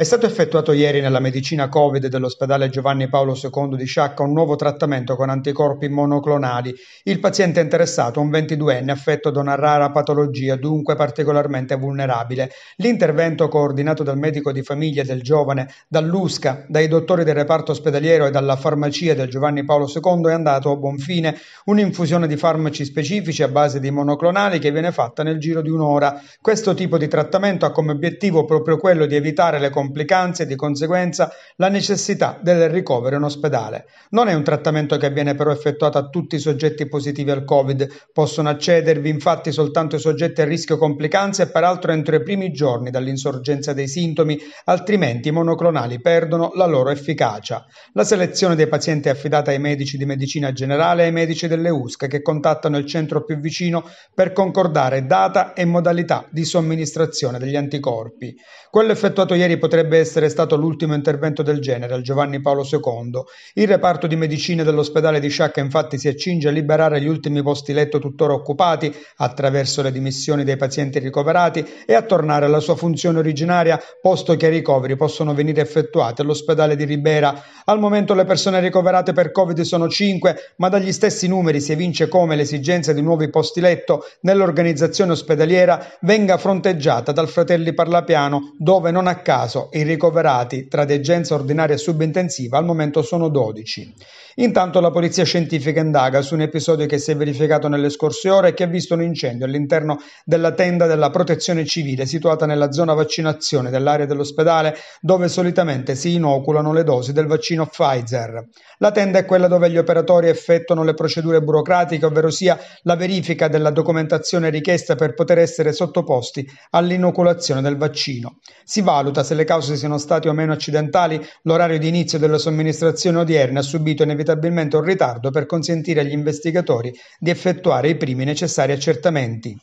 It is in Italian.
È stato effettuato ieri nella medicina Covid dell'ospedale Giovanni Paolo II di Sciacca un nuovo trattamento con anticorpi monoclonali. Il paziente interessato, un 22enne affetto da una rara patologia, dunque particolarmente vulnerabile. L'intervento coordinato dal medico di famiglia del giovane, dall'USCA, dai dottori del reparto ospedaliero e dalla farmacia del Giovanni Paolo II è andato a buon fine. Un'infusione di farmaci specifici a base di monoclonali che viene fatta nel giro di un'ora. Questo tipo di trattamento ha come obiettivo proprio quello di evitare le complicanze complicanze e di conseguenza la necessità del ricovero in ospedale. Non è un trattamento che viene però effettuato a tutti i soggetti positivi al Covid, possono accedervi infatti soltanto i soggetti a rischio complicanze e peraltro entro i primi giorni dall'insorgenza dei sintomi, altrimenti i monoclonali perdono la loro efficacia. La selezione dei pazienti è affidata ai medici di medicina generale e ai medici delle USC che contattano il centro più vicino per concordare data e modalità di somministrazione degli anticorpi. Quello effettuato ieri potrebbe potrebbe essere stato l'ultimo intervento del genere al Giovanni Paolo II. Il reparto di medicina dell'ospedale di Sciacca infatti si accinge a liberare gli ultimi posti letto tuttora occupati attraverso le dimissioni dei pazienti ricoverati e a tornare alla sua funzione originaria, posto che i ricoveri possono venire effettuati all'ospedale di Ribera. Al momento le persone ricoverate per Covid sono 5, ma dagli stessi numeri si evince come l'esigenza di nuovi posti letto nell'organizzazione ospedaliera venga fronteggiata dal Fratelli Parlapiano, dove non a caso marzo i ricoverati tra degenza ordinaria e subintensiva al momento sono 12. Intanto la polizia scientifica indaga su un episodio che si è verificato nelle scorse ore e che ha visto un incendio all'interno della tenda della protezione civile situata nella zona vaccinazione dell'area dell'ospedale dove solitamente si inoculano le dosi del vaccino Pfizer. La tenda è quella dove gli operatori effettuano le procedure burocratiche, ovvero sia la verifica della documentazione richiesta per poter essere sottoposti all'inoculazione del vaccino. Si valuta se le cause siano stati o meno accidentali, l'orario di inizio della somministrazione odierna ha subito inevitabilmente un ritardo per consentire agli investigatori di effettuare i primi necessari accertamenti.